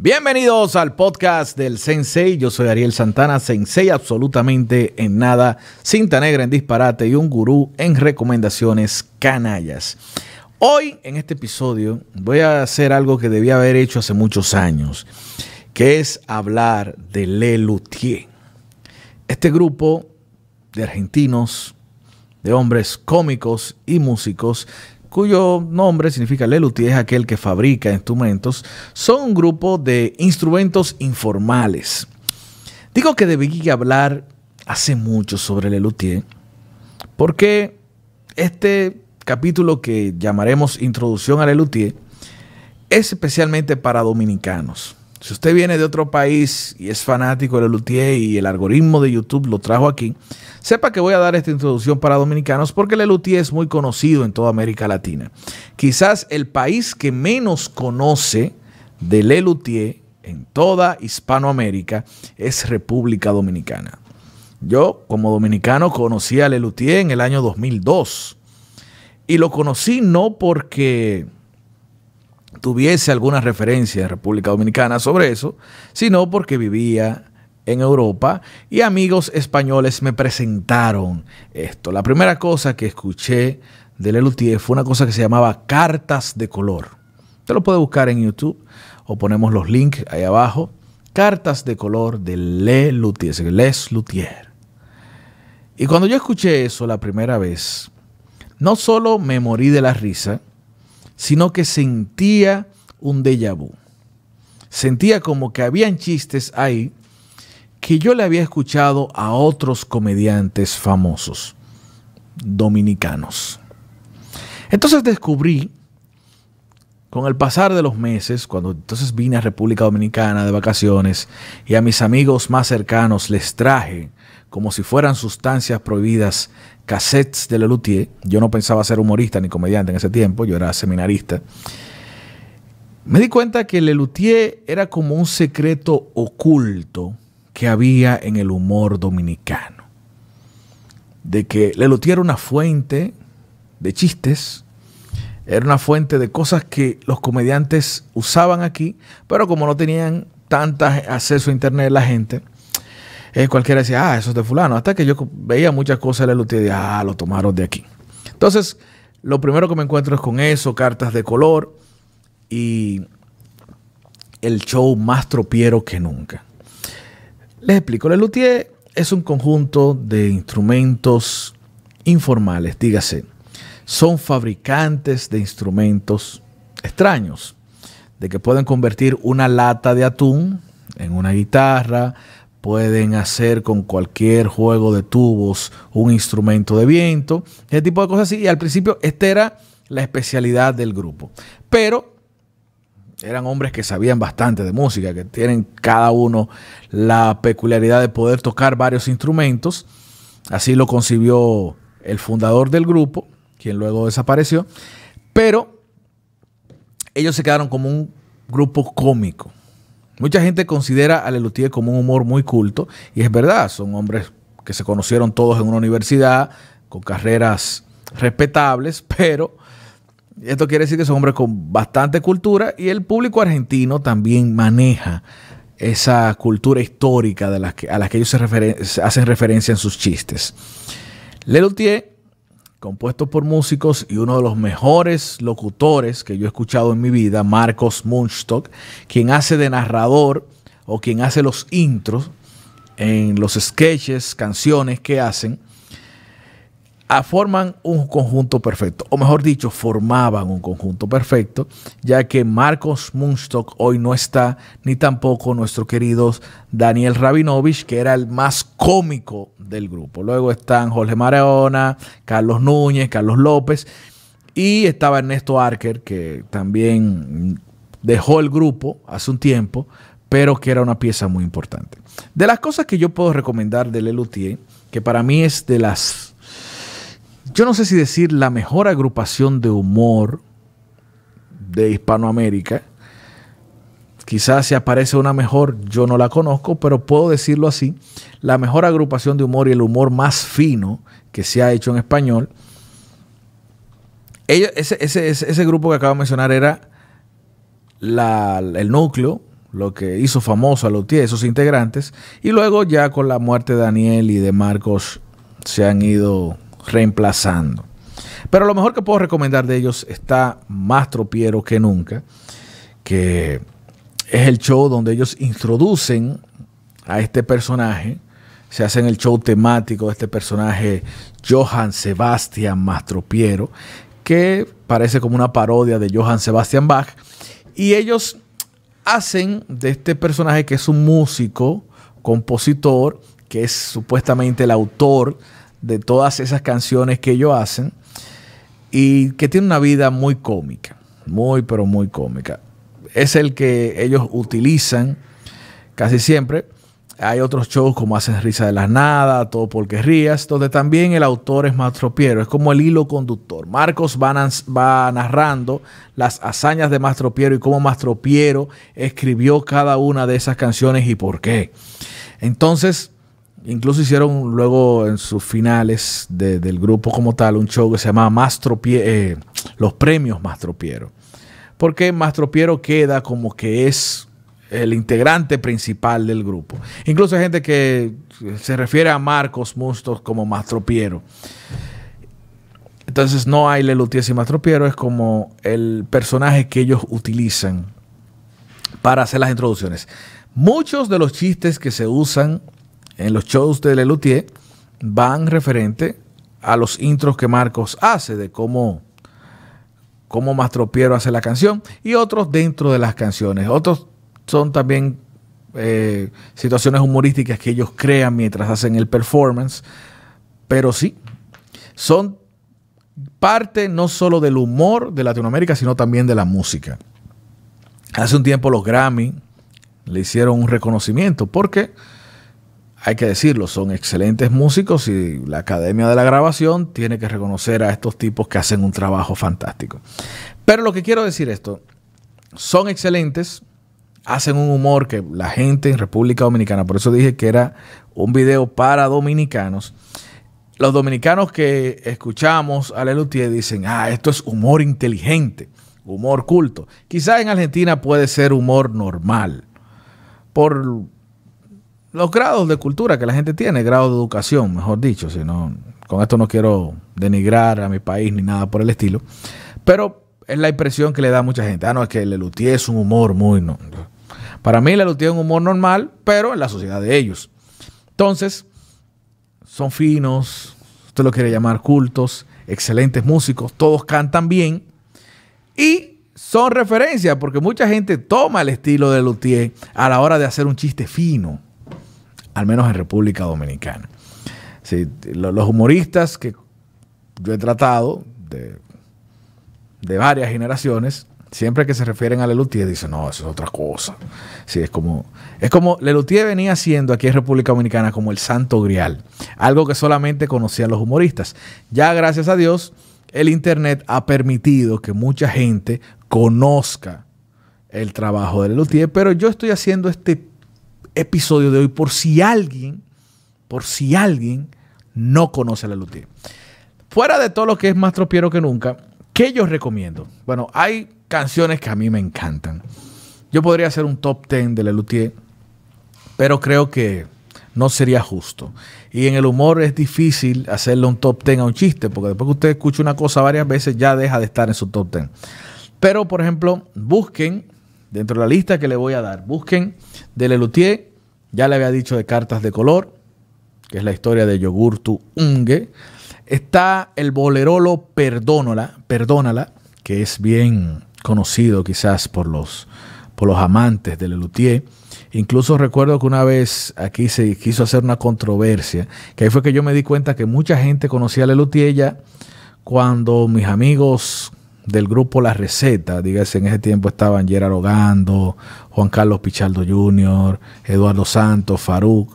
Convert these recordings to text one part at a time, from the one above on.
Bienvenidos al podcast del Sensei. Yo soy Ariel Santana, Sensei absolutamente en nada, cinta negra en disparate y un gurú en recomendaciones canallas. Hoy en este episodio voy a hacer algo que debía haber hecho hace muchos años, que es hablar de Le Luthier. Este grupo de argentinos, de hombres cómicos y músicos cuyo nombre significa lelutier, es aquel que fabrica instrumentos, son un grupo de instrumentos informales. Digo que debí hablar hace mucho sobre lelutier, ¿eh? porque este capítulo que llamaremos Introducción a lelutier es especialmente para dominicanos. Si usted viene de otro país y es fanático de Lelutier y el algoritmo de YouTube lo trajo aquí, sepa que voy a dar esta introducción para dominicanos porque Lelutier es muy conocido en toda América Latina. Quizás el país que menos conoce de Lelutier en toda Hispanoamérica es República Dominicana. Yo, como dominicano, conocí a Lelutier en el año 2002 y lo conocí no porque tuviese alguna referencia de República Dominicana sobre eso, sino porque vivía en Europa y amigos españoles me presentaron esto. La primera cosa que escuché de Lutier fue una cosa que se llamaba Cartas de Color. Usted lo puede buscar en YouTube o ponemos los links ahí abajo. Cartas de Color de Lelutier, Les Lutier. Y cuando yo escuché eso la primera vez, no solo me morí de la risa, sino que sentía un déjà vu. Sentía como que habían chistes ahí que yo le había escuchado a otros comediantes famosos dominicanos. Entonces descubrí con el pasar de los meses, cuando entonces vine a República Dominicana de vacaciones y a mis amigos más cercanos les traje, como si fueran sustancias prohibidas, cassettes de Leloutier, Yo no pensaba ser humorista ni comediante en ese tiempo, yo era seminarista. Me di cuenta que Leloutier era como un secreto oculto que había en el humor dominicano. De que Leloutier era una fuente de chistes, era una fuente de cosas que los comediantes usaban aquí, pero como no tenían tanto acceso a internet la gente, eh, cualquiera decía, ah, eso es de fulano. Hasta que yo veía muchas cosas de la y ah, lo tomaron de aquí. Entonces, lo primero que me encuentro es con eso, cartas de color y el show más tropiero que nunca. Les explico, el luthier es un conjunto de instrumentos informales, dígase, son fabricantes de instrumentos extraños, de que pueden convertir una lata de atún en una guitarra, pueden hacer con cualquier juego de tubos un instrumento de viento, ese tipo de cosas así. Y al principio esta era la especialidad del grupo. Pero eran hombres que sabían bastante de música, que tienen cada uno la peculiaridad de poder tocar varios instrumentos. Así lo concibió el fundador del grupo, quien luego desapareció. Pero ellos se quedaron como un grupo cómico. Mucha gente considera a Lelutier como un humor muy culto, y es verdad, son hombres que se conocieron todos en una universidad, con carreras respetables, pero esto quiere decir que son hombres con bastante cultura y el público argentino también maneja esa cultura histórica a la que ellos hacen referencia en sus chistes. Lelutier compuesto por músicos y uno de los mejores locutores que yo he escuchado en mi vida, Marcos Munstock, quien hace de narrador o quien hace los intros en los sketches, canciones que hacen forman un conjunto perfecto, o mejor dicho, formaban un conjunto perfecto, ya que Marcos Munstock hoy no está, ni tampoco nuestro querido Daniel Rabinovich, que era el más cómico del grupo. Luego están Jorge Mareona, Carlos Núñez, Carlos López, y estaba Ernesto Arker, que también dejó el grupo hace un tiempo, pero que era una pieza muy importante. De las cosas que yo puedo recomendar de Lelutier, que para mí es de las yo no sé si decir la mejor agrupación de humor de Hispanoamérica. Quizás si aparece una mejor, yo no la conozco, pero puedo decirlo así. La mejor agrupación de humor y el humor más fino que se ha hecho en español. ese, grupo que acabo de mencionar era el núcleo, lo que hizo famoso a los Lutier, esos integrantes. Y luego ya con la muerte de Daniel y de Marcos se han ido reemplazando. Pero lo mejor que puedo recomendar de ellos está más tropiero que nunca, que es el show donde ellos introducen a este personaje, se hacen el show temático de este personaje, Johann Sebastian Mastropiero, que parece como una parodia de Johann Sebastian Bach, y ellos hacen de este personaje que es un músico, compositor, que es supuestamente el autor de todas esas canciones que ellos hacen y que tiene una vida muy cómica, muy pero muy cómica. Es el que ellos utilizan casi siempre. Hay otros shows como Hacen Risa de las Nada, Todo porque Rías, donde también el autor es Mastro Piero Es como el hilo conductor. Marcos va, va narrando las hazañas de Piero y cómo Piero escribió cada una de esas canciones y por qué. Entonces, Incluso hicieron luego en sus finales del grupo como tal un show que se llamaba eh, los premios Mastropiero. Porque Mastropiero queda como que es el integrante principal del grupo. Incluso hay gente que se refiere a Marcos Mustos como Mastropiero. Entonces no hay Lelutiers y Mastropiero, es como el personaje que ellos utilizan para hacer las introducciones. Muchos de los chistes que se usan en los shows de Lelutier van referente a los intros que Marcos hace de cómo, cómo Mastropiero hace la canción y otros dentro de las canciones. Otros son también eh, situaciones humorísticas que ellos crean mientras hacen el performance. Pero sí, son parte no solo del humor de Latinoamérica, sino también de la música. Hace un tiempo los Grammy le hicieron un reconocimiento porque hay que decirlo, son excelentes músicos y la Academia de la Grabación tiene que reconocer a estos tipos que hacen un trabajo fantástico. Pero lo que quiero decir esto, son excelentes, hacen un humor que la gente en República Dominicana, por eso dije que era un video para dominicanos. Los dominicanos que escuchamos a Lelutier dicen, ah, esto es humor inteligente, humor culto. Quizá en Argentina puede ser humor normal, por los grados de cultura que la gente tiene, grado de educación, mejor dicho, si con esto no quiero denigrar a mi país ni nada por el estilo, pero es la impresión que le da mucha gente. Ah, no, es que Lelutier es un humor muy... No. Para mí Lelutier es un humor normal, pero en la sociedad de ellos. Entonces, son finos, usted lo quiere llamar cultos, excelentes músicos, todos cantan bien y son referencias, porque mucha gente toma el estilo de Lelutier a la hora de hacer un chiste fino al menos en República Dominicana. Sí, los humoristas que yo he tratado de, de varias generaciones, siempre que se refieren a Lelutier dicen, no, eso es otra cosa. es como, es como Lelutier venía siendo aquí en República Dominicana como el santo grial, algo que solamente conocían los humoristas. Ya gracias a Dios, el Internet ha permitido que mucha gente conozca el trabajo de Lelutier, pero yo estoy haciendo este episodio de hoy por si alguien, por si alguien no conoce a la Lutier. Fuera de todo lo que es más tropiero que nunca, ¿qué yo recomiendo? Bueno, hay canciones que a mí me encantan. Yo podría hacer un top 10 de la Lutier, pero creo que no sería justo. Y en el humor es difícil hacerle un top 10 a un chiste, porque después que usted escucha una cosa varias veces ya deja de estar en su top 10. Pero, por ejemplo, busquen Dentro de la lista que le voy a dar, busquen de Lelutier, ya le había dicho de Cartas de Color, que es la historia de Yogurtu Unge. Está el bolerolo Perdónala, Perdónala, que es bien conocido quizás por los, por los amantes de Lelutier. Incluso recuerdo que una vez aquí se quiso hacer una controversia, que ahí fue que yo me di cuenta que mucha gente conocía a Lelutier ya cuando mis amigos del grupo La Receta, dígase, en ese tiempo estaban Gerard Gando Juan Carlos Pichardo Jr., Eduardo Santos, Faruk,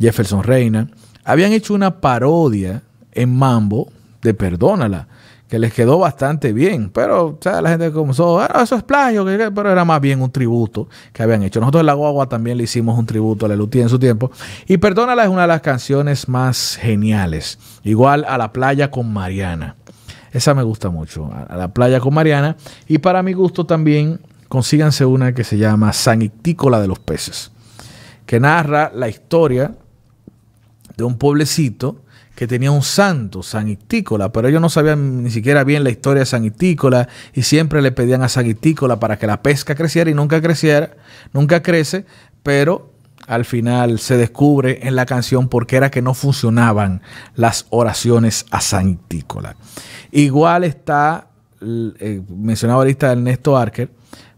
Jefferson Reina, habían hecho una parodia en Mambo de Perdónala, que les quedó bastante bien, pero la gente comenzó, ah, eso es plagio, pero era más bien un tributo que habían hecho. Nosotros en La Guagua también le hicimos un tributo a la Lutía en su tiempo, y Perdónala es una de las canciones más geniales, igual a La Playa con Mariana. Esa me gusta mucho. A la playa con Mariana. Y para mi gusto también consíganse una que se llama San Ictícola de los Peces, que narra la historia de un pueblecito que tenía un santo, San Ictícola, pero ellos no sabían ni siquiera bien la historia de San Ictícola y siempre le pedían a San para que la pesca creciera y nunca creciera, nunca crece, pero al final se descubre en la canción porque era que no funcionaban las oraciones a Santícola. Igual está, mencionado eh, mencionaba ahorita Ernesto Arker,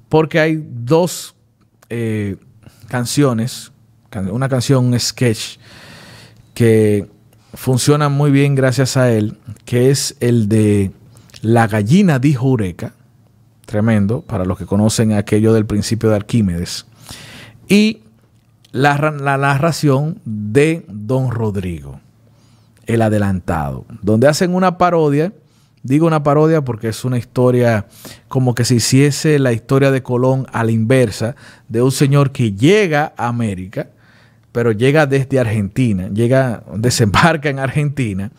porque hay dos eh, canciones, una canción, un sketch, que funciona muy bien gracias a él, que es el de La gallina dijo Eureka, tremendo, para los que conocen aquello del principio de Arquímedes, y la, narración de Don Rodrigo, el adelantado, donde hacen una parodia. Digo una parodia porque es una historia como que se hiciese la historia de Colón a la inversa, de un señor que llega a América, pero llega desde Argentina, llega, desembarca en Argentina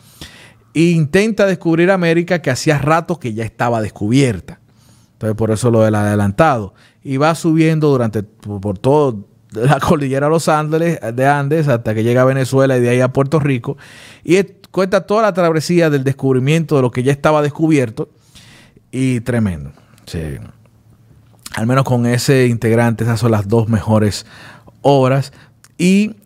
e intenta descubrir América que hacía rato que ya estaba descubierta. Entonces por eso lo del adelantado. Y va subiendo durante, por todo, de la cordillera de los Andes, de Andes hasta que llega a Venezuela y de ahí a Puerto Rico. Y cuenta toda la travesía del descubrimiento de lo que ya estaba descubierto. Y tremendo. Al menos con ese integrante, esas son las dos mejores obras. Y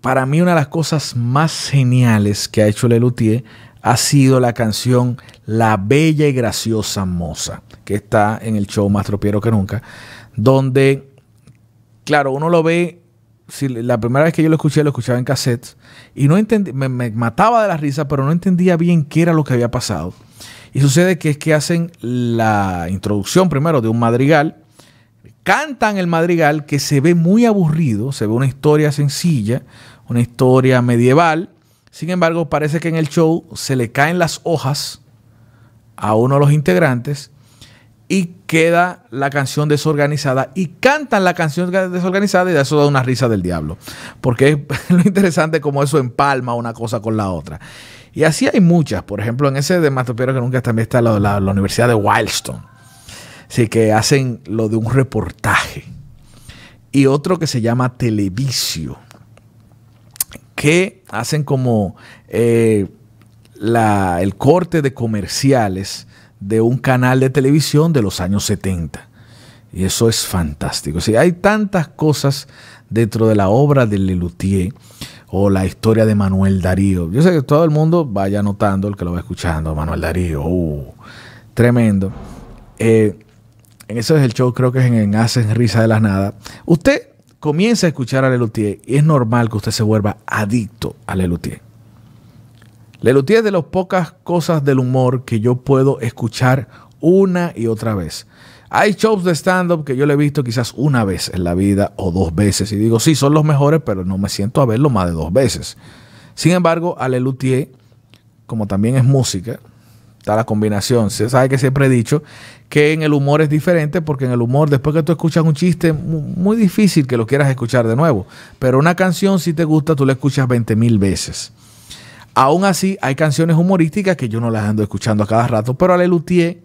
para mí una de las cosas más geniales que ha hecho Lelutier ha sido la canción La Bella y Graciosa Moza, que está en el show Más Tropiero que Nunca, donde claro, uno lo ve, si, la primera vez que yo lo escuché, lo escuchaba en cassettes y no me, me mataba de la risa, pero no entendía bien qué era lo que había pasado. Y sucede que es que hacen la introducción primero de un madrigal, cantan el madrigal que se ve muy aburrido, se ve una historia sencilla, una historia medieval. Sin embargo, parece que en el show se le caen las hojas a uno de los integrantes y queda la canción desorganizada y cantan la canción desorganizada y de eso da una risa del diablo. Porque es lo interesante como eso empalma una cosa con la otra. Y así hay muchas. Por ejemplo, en ese de matopero que nunca también está la, la, Universidad de Wildstone. Así que hacen lo de un reportaje. Y otro que se llama Televisio. Que hacen como eh, el corte de comerciales de un canal de televisión de los años 70. Y eso es fantástico. si hay tantas cosas dentro de la obra de Lelutier o la historia de Manuel Darío. Yo sé que todo el mundo vaya notando el que lo va escuchando, Manuel Darío. Uh, tremendo. Eh, en eso es el show, creo que es en Hacen Risa de las Nada. Usted comienza a escuchar a Lelutier y es normal que usted se vuelva adicto a Lelutier. Lelutier es de las pocas cosas del humor que yo puedo escuchar una y otra vez. Hay shows de stand-up que yo le he visto quizás una vez en la vida o dos veces y digo, sí, son los mejores, pero no me siento a verlo más de dos veces. Sin embargo, a Leloutier, como también es música, está la combinación. Se sabe que siempre he dicho que en el humor es diferente porque en el humor, después que tú escuchas un chiste, muy difícil que lo quieras escuchar de nuevo. Pero una canción, si te gusta, tú la escuchas 20.000 mil veces. Aún así, hay canciones humorísticas que yo no las ando escuchando a cada rato, pero a Lelutier,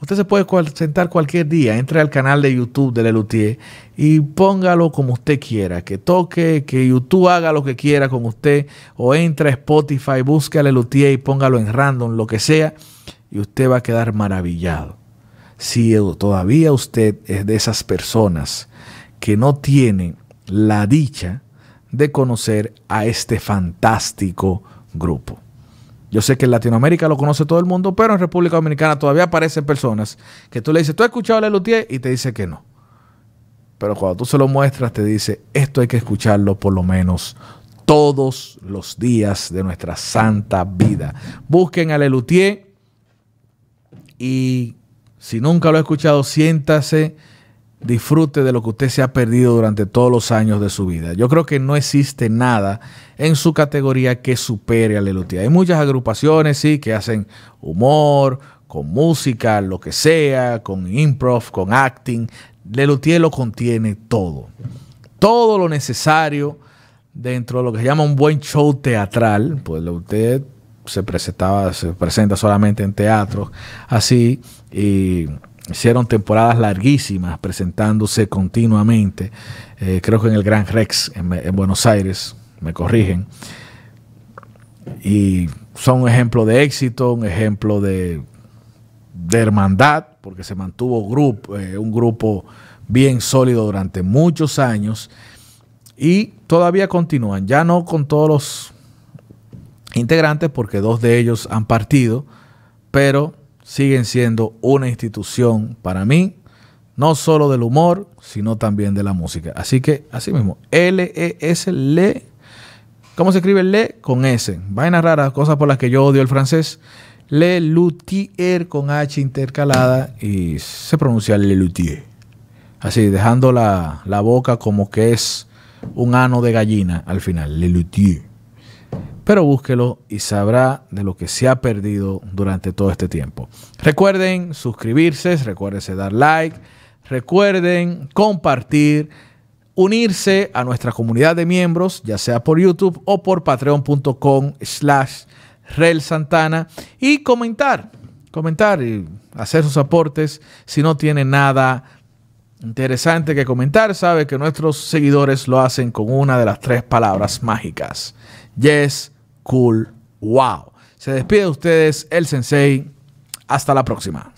usted se puede sentar cualquier día, entre al canal de YouTube de Lelutier y póngalo como usted quiera, que toque, que YouTube haga lo que quiera con usted, o entre a Spotify, busque a Lelutier y póngalo en random, lo que sea, y usted va a quedar maravillado. Si todavía usted es de esas personas que no tienen la dicha de conocer a este fantástico grupo. Yo sé que en Latinoamérica lo conoce todo el mundo, pero en República Dominicana todavía aparecen personas que tú le dices, ¿tú has escuchado a Lelutier? Y te dice que no. Pero cuando tú se lo muestras, te dice, esto hay que escucharlo por lo menos todos los días de nuestra santa vida. Busquen a Lelutier y si nunca lo ha escuchado, siéntase disfrute de lo que usted se ha perdido durante todos los años de su vida. Yo creo que no existe nada en su categoría que supere a Lelutier. Hay muchas agrupaciones, sí, que hacen humor, con música, lo que sea, con improv, con acting. Lelutier lo contiene todo. Todo lo necesario dentro de lo que se llama un buen show teatral. Pues usted se presentaba, se presenta solamente en teatro, así, y Hicieron temporadas larguísimas presentándose continuamente, eh, creo que en el Gran Rex en, Buenos Aires, me corrigen. Y son un ejemplo de éxito, un ejemplo de, hermandad, porque se mantuvo eh, un grupo bien sólido durante muchos años y todavía continúan, ya no con todos los integrantes, porque dos de ellos han partido, pero siguen siendo una institución para mí, no solo del humor, sino también de la música. Así que, así mismo, L-E-S, Le. ¿Cómo se escribe Le? Con S. Vainas raras, cosas por las que yo odio el francés. Le r con H intercalada y se pronuncia Le e Así, dejando la, boca como que es un ano de gallina al final. Le e pero búsquelo y sabrá de lo que se ha perdido durante todo este tiempo. Recuerden suscribirse, recuerden dar like, recuerden compartir, unirse a nuestra comunidad de miembros, ya sea por YouTube o por patreon.com slash santana y comentar, comentar y hacer sus aportes si no tiene nada interesante que comentar, sabe que nuestros seguidores lo hacen con una de las tres palabras mágicas Yes, cool, wow. Se despide de ustedes el sensei. Hasta la próxima.